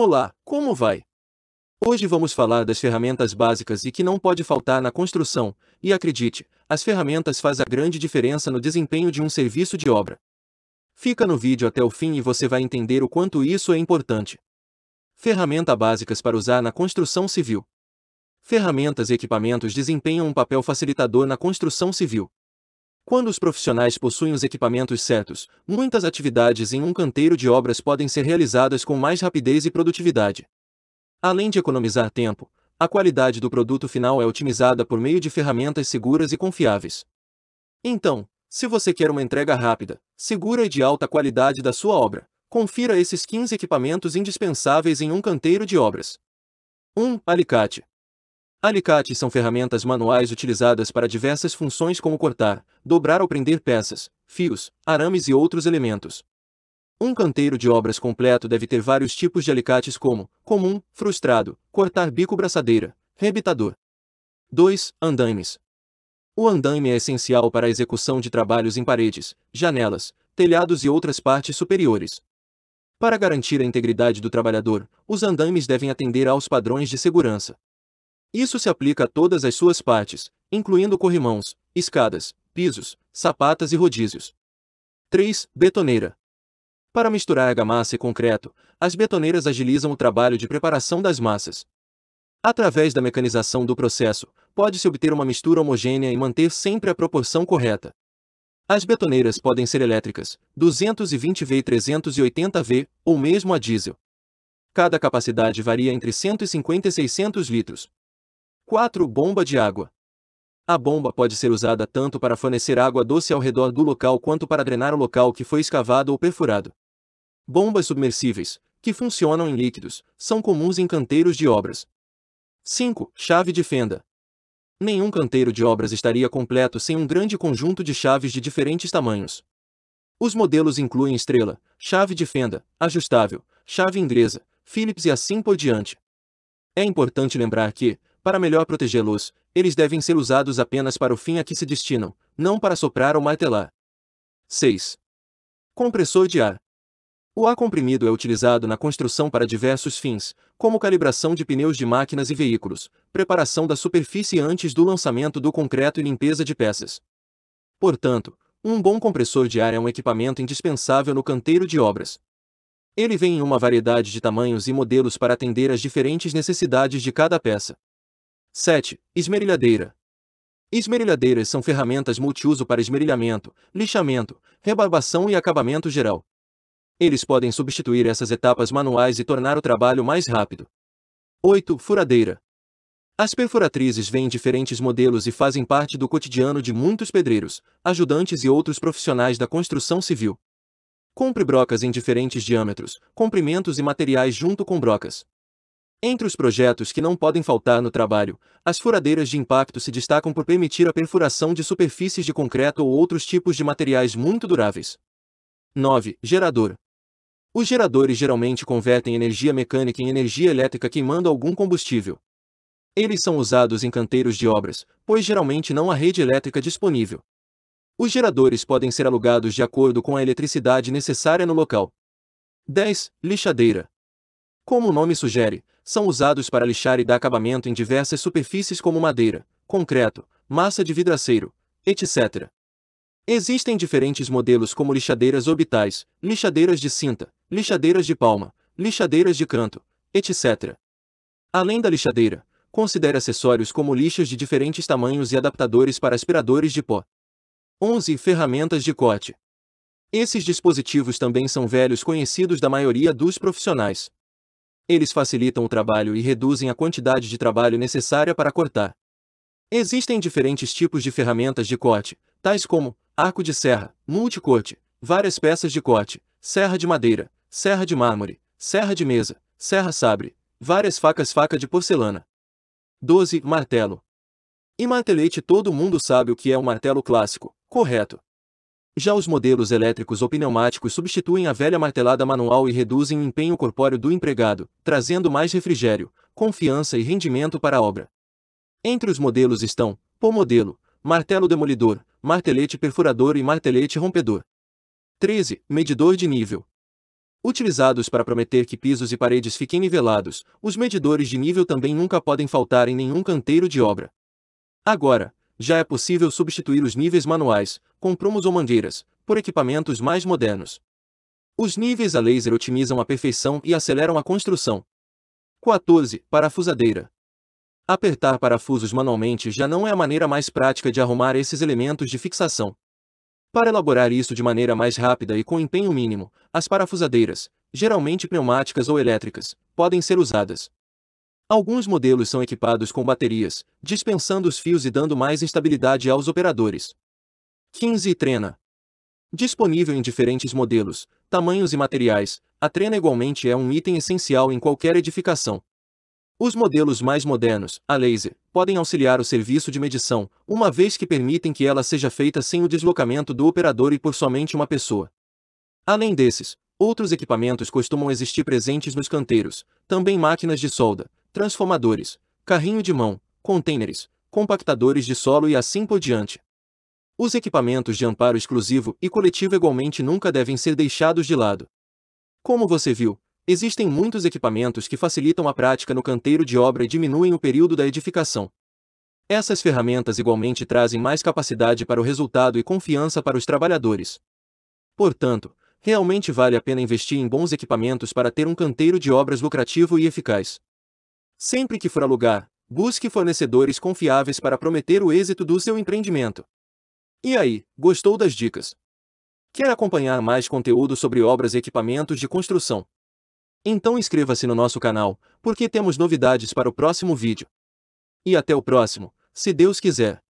Olá, como vai? Hoje vamos falar das ferramentas básicas e que não pode faltar na construção, e acredite, as ferramentas fazem a grande diferença no desempenho de um serviço de obra. Fica no vídeo até o fim e você vai entender o quanto isso é importante. Ferramentas básicas para usar na construção civil. Ferramentas e equipamentos desempenham um papel facilitador na construção civil. Quando os profissionais possuem os equipamentos certos, muitas atividades em um canteiro de obras podem ser realizadas com mais rapidez e produtividade. Além de economizar tempo, a qualidade do produto final é otimizada por meio de ferramentas seguras e confiáveis. Então, se você quer uma entrega rápida, segura e de alta qualidade da sua obra, confira esses 15 equipamentos indispensáveis em um canteiro de obras. 1. Um, alicate. Alicates são ferramentas manuais utilizadas para diversas funções como cortar, dobrar ou prender peças, fios, arames e outros elementos. Um canteiro de obras completo deve ter vários tipos de alicates como comum, frustrado, cortar bico braçadeira, rebitador. 2. Andaimes. O andaime é essencial para a execução de trabalhos em paredes, janelas, telhados e outras partes superiores. Para garantir a integridade do trabalhador, os andaimes devem atender aos padrões de segurança. Isso se aplica a todas as suas partes, incluindo corrimãos, escadas, pisos, sapatas e rodízios. 3. Betoneira. Para misturar argamassa e concreto, as betoneiras agilizam o trabalho de preparação das massas. Através da mecanização do processo, pode-se obter uma mistura homogênea e manter sempre a proporção correta. As betoneiras podem ser elétricas, 220V e 380V, ou mesmo a diesel. Cada capacidade varia entre 150 e 600 litros. 4. Bomba de água. A bomba pode ser usada tanto para fornecer água doce ao redor do local quanto para drenar o local que foi escavado ou perfurado. Bombas submersíveis, que funcionam em líquidos, são comuns em canteiros de obras. 5. Chave de fenda. Nenhum canteiro de obras estaria completo sem um grande conjunto de chaves de diferentes tamanhos. Os modelos incluem estrela, chave de fenda, ajustável, chave inglesa, Phillips e assim por diante. É importante lembrar que, para melhor protegê-los, eles devem ser usados apenas para o fim a que se destinam, não para soprar ou martelar. 6. Compressor de ar. O ar comprimido é utilizado na construção para diversos fins, como calibração de pneus de máquinas e veículos, preparação da superfície antes do lançamento do concreto e limpeza de peças. Portanto, um bom compressor de ar é um equipamento indispensável no canteiro de obras. Ele vem em uma variedade de tamanhos e modelos para atender às diferentes necessidades de cada peça. 7. Esmerilhadeira. Esmerilhadeiras são ferramentas multiuso para esmerilhamento, lixamento, rebarbação e acabamento geral. Eles podem substituir essas etapas manuais e tornar o trabalho mais rápido. 8. Furadeira. As perfuratrizes vêm em diferentes modelos e fazem parte do cotidiano de muitos pedreiros, ajudantes e outros profissionais da construção civil. Compre brocas em diferentes diâmetros, comprimentos e materiais junto com brocas. Entre os projetos que não podem faltar no trabalho, as furadeiras de impacto se destacam por permitir a perfuração de superfícies de concreto ou outros tipos de materiais muito duráveis. 9. Gerador. Os geradores geralmente convertem energia mecânica em energia elétrica queimando algum combustível. Eles são usados em canteiros de obras, pois geralmente não há rede elétrica disponível. Os geradores podem ser alugados de acordo com a eletricidade necessária no local. 10. Lixadeira. Como o nome sugere, são usados para lixar e dar acabamento em diversas superfícies como madeira, concreto, massa de vidraceiro, etc. Existem diferentes modelos como lixadeiras orbitais, lixadeiras de cinta, lixadeiras de palma, lixadeiras de canto, etc. Além da lixadeira, considere acessórios como lixas de diferentes tamanhos e adaptadores para aspiradores de pó. 11. Ferramentas de corte. Esses dispositivos também são velhos conhecidos da maioria dos profissionais, eles facilitam o trabalho e reduzem a quantidade de trabalho necessária para cortar. Existem diferentes tipos de ferramentas de corte, tais como arco de serra, multicorte, várias peças de corte, serra de madeira, serra de mármore, serra de mesa, serra sabre, várias facas faca de porcelana. 12. Martelo. E martelete todo mundo sabe o que é um martelo clássico, correto? Já os modelos elétricos ou pneumáticos substituem a velha martelada manual e reduzem o empenho corpóreo do empregado, trazendo mais refrigério, confiança e rendimento para a obra. Entre os modelos estão, por modelo, martelo demolidor, martelete perfurador e martelete rompedor. 13. Medidor de nível. Utilizados para prometer que pisos e paredes fiquem nivelados, os medidores de nível também nunca podem faltar em nenhum canteiro de obra. Agora, já é possível substituir os níveis manuais, com prumos ou mangueiras, por equipamentos mais modernos. Os níveis a laser otimizam a perfeição e aceleram a construção. 14. Parafusadeira. Apertar parafusos manualmente já não é a maneira mais prática de arrumar esses elementos de fixação. Para elaborar isso de maneira mais rápida e com empenho mínimo, as parafusadeiras, geralmente pneumáticas ou elétricas, podem ser usadas. Alguns modelos são equipados com baterias, dispensando os fios e dando mais estabilidade aos operadores. 15 Trena Disponível em diferentes modelos, tamanhos e materiais, a trena igualmente é um item essencial em qualquer edificação. Os modelos mais modernos, a laser, podem auxiliar o serviço de medição, uma vez que permitem que ela seja feita sem o deslocamento do operador e por somente uma pessoa. Além desses, outros equipamentos costumam existir presentes nos canteiros, também máquinas de solda, transformadores, carrinho de mão, contêineres, compactadores de solo e assim por diante. Os equipamentos de amparo exclusivo e coletivo igualmente nunca devem ser deixados de lado. Como você viu, existem muitos equipamentos que facilitam a prática no canteiro de obra e diminuem o período da edificação. Essas ferramentas igualmente trazem mais capacidade para o resultado e confiança para os trabalhadores. Portanto, realmente vale a pena investir em bons equipamentos para ter um canteiro de obras lucrativo e eficaz. Sempre que for alugar, busque fornecedores confiáveis para prometer o êxito do seu empreendimento. E aí, gostou das dicas? Quer acompanhar mais conteúdo sobre obras e equipamentos de construção? Então inscreva-se no nosso canal, porque temos novidades para o próximo vídeo. E até o próximo, se Deus quiser.